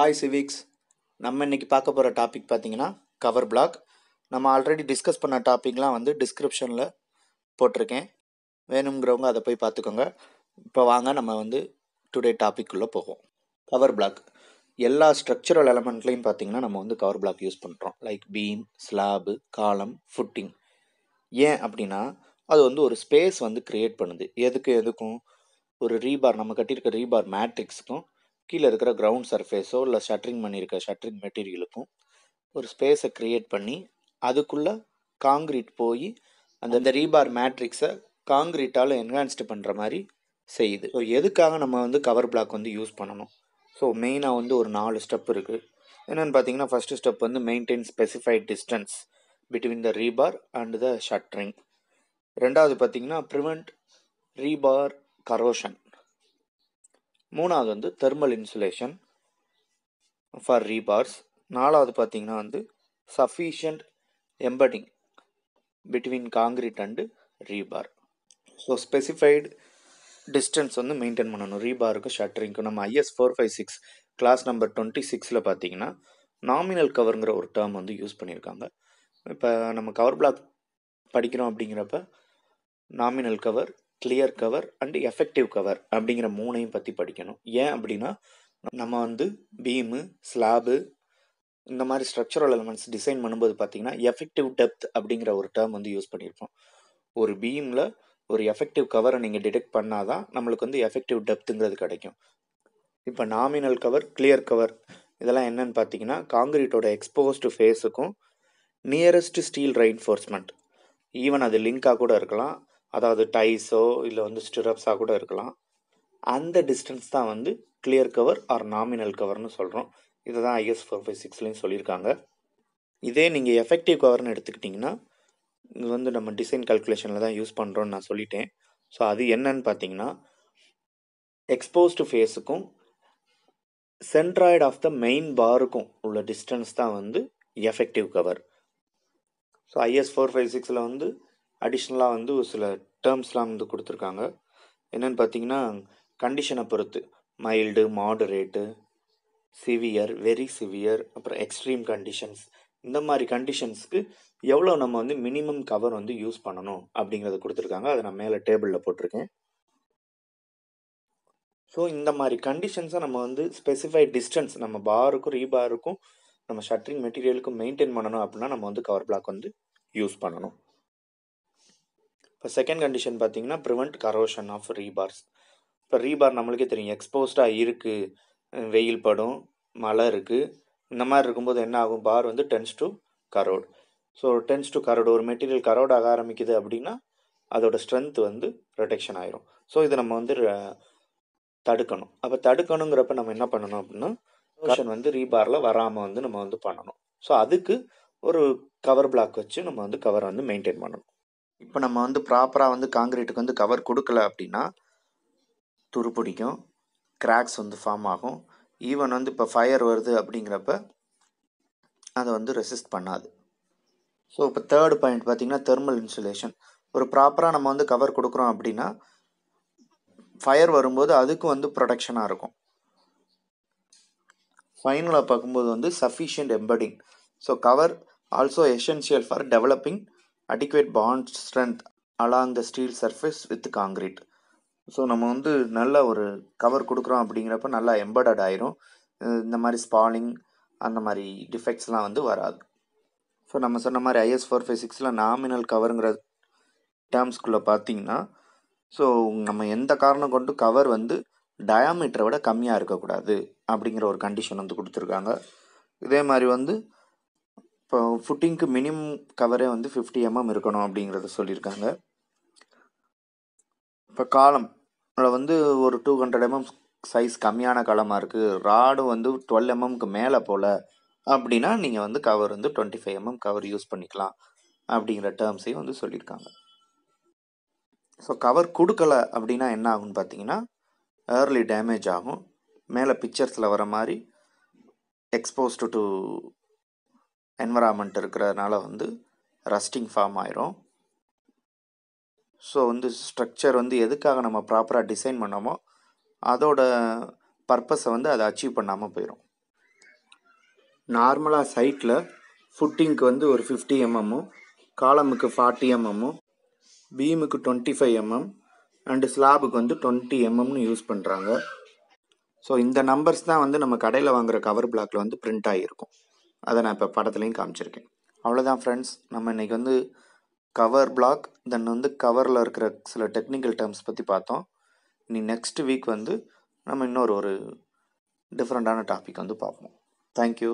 hi civics நம்ம இன்றைக்கி பார்க்க போகிற டாபிக் பார்த்தீங்கன்னா கவர் பிளாக் நம்ம ஆல்ரெடி டிஸ்கஸ் பண்ண டாபிக்லாம் வந்து டிஸ்கிரிப்ஷனில் போட்டிருக்கேன் வேணுங்கிறவங்க அதை போய் பார்த்துக்கோங்க இப்போ வாங்க நம்ம வந்து டுடே டாப்பிக்குள்ளே போவோம் கவர் பிளாக் எல்லா ஸ்ட்ரக்சரல் எலமெண்ட்லேயும் பார்த்தீங்கன்னா நம்ம வந்து கவர் பிளாக் யூஸ் பண்ணுறோம் like beam slab column footing ஏன் அப்படின்னா அது வந்து ஒரு ஸ்பேஸ் வந்து க்ரியேட் பண்ணுது எதுக்கு எதுக்கும் ஒரு ரீபார் நம்ம கட்டியிருக்க ரீபார் மேட்ரிக்ஸுக்கும் கீழே இருக்கிற கிரவுண்ட் சர்ஃபேஸோ இல்லை ஷட்ரிங் பண்ணியிருக்க ஷட்ரிங் மெட்டீரியலுக்கும் ஒரு ஸ்பேஸை க்ரியேட் பண்ணி அதுக்குள்ளே காங்கிரீட் போய் அந்த ரீபார் மேட்ரிக்ஸை காங்கிரீட்டால் என்ஹான்ஸ்டு பண்ணுற மாதிரி செய்யுது ஸோ எதுக்காக நம்ம வந்து கவர் பிளாக் வந்து யூஸ் பண்ணணும் ஸோ மெயினாக வந்து ஒரு நாலு ஸ்டெப் இருக்குது என்னென்னு பார்த்தீங்கன்னா ஃபஸ்ட்டு ஸ்டெப் வந்து maintain specified distance between the rebar and the shuttering ரெண்டாவது பார்த்தீங்கன்னா ப்ரிவெண்ட் ரீபார் கரோஷன் மூணாவது வந்து தெர்மல் இன்சுலேஷன் ஃபார் ரீபார்ஸ் நாலாவது பார்த்தீங்கன்னா வந்து sufficient embedding between concrete and rebar so specified distance வந்து மெயின்டைன் பண்ணணும் ரீபாருக்கும் ஷட்டரிங்க்கும் நம்ம IS four five six class number twenty சிக்ஸில் பார்த்தீங்கன்னா நாமினல் கவருங்கிற ஒரு டேர்ம் வந்து யூஸ் பண்ணியிருக்காங்க இப்போ நம்ம கவர் பிளாக் படிக்கிறோம் அப்படிங்கிறப்ப nominal cover clear cover and effective cover அப்படிங்கிற மூணையும் பற்றி படிக்கணும் ஏன் அப்படின்னா நம்ம வந்து பீமு ஸ்லாபு இந்த மாதிரி ஸ்ட்ரக்சரல் எலமெண்ட்ஸ் டிசைன் பண்ணும்போது பார்த்தீங்கன்னா எஃபெக்டிவ் டெப்த் அப்படிங்கிற ஒரு டேர்ம் வந்து யூஸ் பண்ணியிருப்போம் ஒரு பீமில் ஒரு எஃபெக்டிவ் கவரை நீங்கள் டிடெக்ட் பண்ணால் தான் நம்மளுக்கு வந்து எஃபெக்டிவ் டெப்த்துங்கிறது கிடைக்கும் இப்போ நாமினல் கவர் கிளியர் கவர் இதெல்லாம் என்னன்னு பார்த்தீங்கன்னா காங்கிரீட்டோட எக்ஸ்போஸ்டு ஃபேஸுக்கும் நியரஸ்ட் ஸ்டீல் ரெயின்ஃபோர்ஸ்மெண்ட் ஈவன் அது லிங்காக கூட இருக்கலாம் அதாவது டைஸோ இல்லை வந்து ஸ்டிரப்ஸாக கூட இருக்கலாம் அந்த டிஸ்டன்ஸ் தான் வந்து கிளியர் கவர் ஆர் நாமினல் கவர்னு சொல்கிறோம் இதை தான் ஐஎஸ் ஃபோர் ஃபைவ் சிக்ஸ்லேயும் சொல்லியிருக்காங்க இதே நீங்கள் எஃபெக்டிவ் கவர்னு எடுத்துக்கிட்டிங்கன்னா இது வந்து நம்ம டிசைன் கல்குலேஷனில் தான் யூஸ் பண்ணுறோன்னு நான் சொல்லிட்டேன் ஸோ அது என்னன்னு பார்த்தீங்கன்னா எக்ஸ்போஸ்டு ஃபேஸுக்கும் சென்ட்ராய்டு ஆஃப் த மெயின் பாருக்கும் உள்ள டிஸ்டன்ஸ் தான் வந்து effective cover so IS four five சிக்ஸில் வந்து அடிஷ்னலாக வந்து ஒரு சில டேர்ம்ஸ்லாம் வந்து கொடுத்துருக்காங்க என்னென்னு பார்த்தீங்கன்னா கண்டிஷனை பொறுத்து mild moderate severe very severe அப்புறம் எக்ஸ்ட்ரீம் கண்டிஷன்ஸ் இந்த மாதிரி கண்டிஷன்ஸ்க்கு எவ்வளோ நம்ம வந்து மினிமம் கவர் வந்து யூஸ் பண்ணணும் அப்படிங்கிறத கொடுத்துருக்காங்க அதை நான் மேலே டேபிளில் போட்டிருக்கேன் ஸோ இந்த மாதிரி கண்டிஷன்ஸை நம்ம வந்து ஸ்பெசிஃபைட் டிஸ்டன்ஸ் நம்ம பாருக்கும் ரீபாருக்கும் நம்ம ஷட்டரிங் மெட்டீரியலுக்கும் மெயின்டைன் பண்ணணும் அப்படின்னா நம்ம வந்து கவர் பிளாக் வந்து யூஸ் பண்ணணும் இப்போ செகண்ட் கண்டிஷன் பார்த்தீங்கன்னா ப்ரிவெண்ட் கரோஷன் ஆஃப் ரீபார்ஸ் இப்போ ரீபார் நம்மளுக்கே தெரியும் எக்ஸ்போஸ்டாக இருக்குது வெயில் படும் மழை இருக்குது இந்த மாதிரி இருக்கும்போது என்ன ஆகும் பார் வந்து tends to corrode so tends to corrode ஒரு மெட்டீரியல் கரோட் ஆக ஆரம்பிக்குது அப்படின்னா அதோடய ஸ்ட்ரென்த் வந்து ப்ரொடெக்ஷன் ஆயிரும் ஸோ இதை நம்ம வந்து தடுக்கணும் அப்போ தடுக்கணுங்கிறப்ப நம்ம என்ன பண்ணணும் அப்படின்னா கரோஷன் வந்து ரீபாரில் வராமல் வந்து நம்ம வந்து பண்ணணும் ஸோ அதுக்கு ஒரு கவர் பிளாக் வச்சு நம்ம வந்து கவர் வந்து மெயின்டைன் பண்ணணும் இப்போ நம்ம வந்து ப்ராப்பராக வந்து காங்கிரீட்டுக்கு வந்து கவர் கொடுக்கல அப்படின்னா துரு பிடிக்கும் கிராக்ஸ் வந்து ஃபார்ம் ஆகும் ஈவன் வந்து இப்போ ஃபயர் வருது அப்படிங்கிறப்ப அதை வந்து ரெசிஸ்ட் பண்ணாது ஸோ இப்போ தேர்ட் பாயிண்ட் பார்த்திங்கன்னா தெர்மல் இன்சுலேஷன் ஒரு ப்ராப்பராக நம்ம வந்து கவர் கொடுக்குறோம் அப்படின்னா ஃபயர் வரும்போது அதுக்கும் வந்து ப்ரொடெக்ஷனாக இருக்கும் ஃபைனலாக பார்க்கும்போது வந்து sufficient embedding so cover also essential for developing adequate bond strength along the steel surface with concrete so நம்ம வந்து நல்ல ஒரு கவர் கொடுக்குறோம் அப்படிங்கிறப்ப நல்லா எம்பர்டட் ஆயிரும் இந்த மாதிரி ஸ்பாலிங் அந்த மாதிரி டிஃபெக்ட்ஸ்லாம் வந்து வராது ஸோ நம்ம சொன்ன மாதிரி ஐஎஸ் ஃபோர் ஃபைவ் சிக்ஸில் நாமினல் கவருங்கிற டேர்ம்ஸ்குள்ளே பார்த்தீங்கன்னா ஸோ நம்ம எந்த காரணம் கொண்டு கவர் வந்து டயாமீட்டரை விட கம்மியாக இருக்கக்கூடாது அப்படிங்கிற ஒரு கண்டிஷன் வந்து கொடுத்துருக்காங்க இதே மாதிரி வந்து இப்போ ஃபுட்டிங்க்கு மினிமம் கவரே வந்து ஃபிஃப்டி எம்எம் இருக்கணும் அப்படிங்கிறத சொல்லியிருக்காங்க இப்போ காலம் அதில் வந்து ஒரு டூ ஹண்ட்ரட் எம்எம் சைஸ் கம்மியான காலமாக இருக்குது ராடு வந்து டுவெல் எம்எம்க்கு மேலே போல் அப்படின்னா நீங்கள் வந்து கவர் வந்து twenty five mm cover use பண்ணிக்கலாம் அப்படிங்கிற டேர்ம்ஸையும் வந்து சொல்லியிருக்காங்க ஸோ கவர் கொடுக்கல அப்படின்னா என்ன ஆகும்னு பார்த்தீங்கன்னா ஏர்லி டேமேஜ் ஆகும் மேலே பிக்சர்ஸில் வர மாதிரி எக்ஸ்போஸ்டு டு என்வரான்மெண்ட் இருக்கிறதுனால வந்து ரஸ்டிங் ஃபார்ம் ஆயிரும் ஸோ வந்து ஸ்ட்ரக்சர் வந்து எதுக்காக நம்ம ப்ராப்பராக டிசைன் பண்ணோமோ அதோட பர்பஸை வந்து அதை அச்சீவ் பண்ணாமல் போயிடும் நார்மலாக சைட்டில் ஃபுட்டிங்க்கு வந்து ஒரு ஃபிஃப்டி எம்எம்மும் காலமுக்கு ஃபார்ட்டி எம்எம்மும் பீமுக்கு டுவெண்ட்டி ஃபைவ் எம்எம் அண்டு ஸ்லாபுக்கு வந்து டுவெண்ட்டி எம்எம்னு யூஸ் பண்ணுறாங்க ஸோ இந்த நம்பர்ஸ் தான் வந்து நம்ம கடையில் வாங்குகிற கவர் பிளாக்ல வந்து பிரிண்ட் ஆகியிருக்கும் அதை நான் இப்போ படத்துலையும் காமிச்சிருக்கேன் அவ்வளோதான் ஃப்ரெண்ட்ஸ் நம்ம இன்றைக்கி வந்து கவர் பிளாக் தென் வந்து கவரில் இருக்கிற சில டெக்னிக்கல் டேர்ம்ஸ் பற்றி பார்த்தோம் இனி நெக்ஸ்ட் வீக் வந்து நம்ம இன்னொரு ஒரு டிஃப்ரெண்ட்டான டாபிக் வந்து பார்ப்போம் தேங்க்யூ